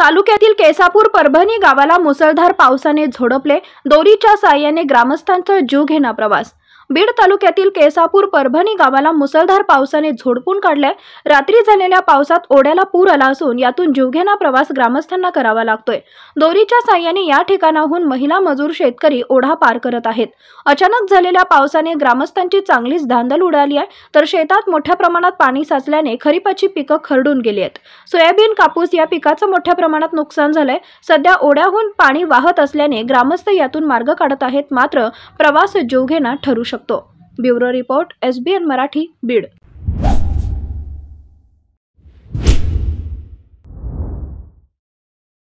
तालुक्यातील केसापूर परभणी गावाला मुसळधार पावसाने झोडपले दोरीच्या साह्याने ग्रामस्थांचा जीव घेणा प्रवास बीड तालुक्यातील केसापूर परभणी गावाला मुसळधार पावसाने झोडपून काढले रात्री झालेल्या पावसात ओढ्याला पूर आला असून यातून जीवघेणा प्रवास ग्रामस्थांना करावा लागतोय दोरीच्या साह्याने या ठिकाणाहून महिला मजूर शेतकरी ओढा पार करत आहेत अचानक झालेल्या पावसाने ग्रामस्थांची चांगलीच धांदल उडाली आहे तर शेतात मोठ्या प्रमाणात पाणी साचल्याने खरीपाची पिकं खरडून गेली आहेत सोयाबीन कापूस या पिकाचं मोठ्या प्रमाणात नुकसान झालंय सध्या ओढ्याहून पाणी वाहत असल्याने ग्रामस्थ यातून मार्ग काढत आहेत मात्र प्रवास जोघेना ठरू शकतो शकतो bureau report S B N Marathi Beed